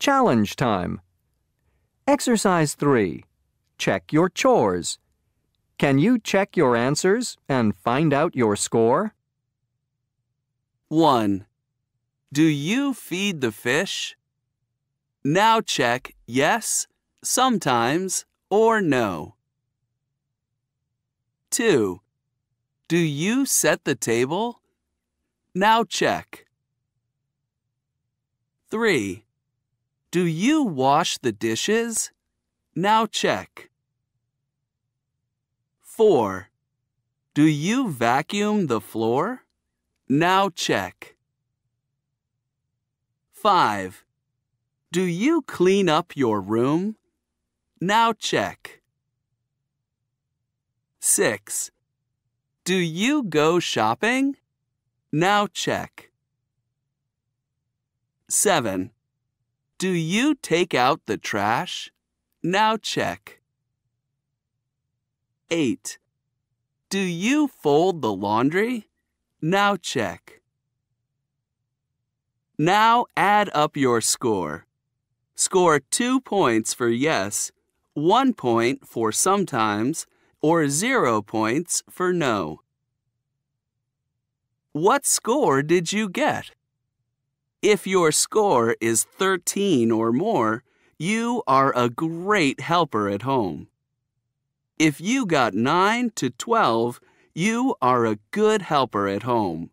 Challenge time. Exercise 3. Check your chores. Can you check your answers and find out your score? 1. Do you feed the fish? Now check yes, sometimes, or no. 2. Do you set the table? Now check. 3. Do you wash the dishes? Now check. 4. Do you vacuum the floor? Now check. 5. Do you clean up your room? Now check. 6. Do you go shopping? Now check. 7. Do you take out the trash? Now check. 8. Do you fold the laundry? Now check. Now add up your score. Score 2 points for yes, 1 point for sometimes, or 0 points for no. What score did you get? If your score is 13 or more, you are a great helper at home. If you got 9 to 12, you are a good helper at home.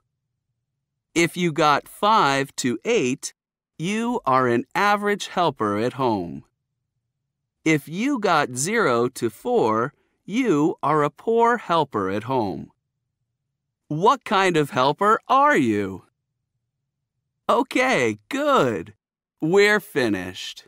If you got 5 to 8, you are an average helper at home. If you got 0 to 4, you are a poor helper at home. What kind of helper are you? Okay, good. We're finished.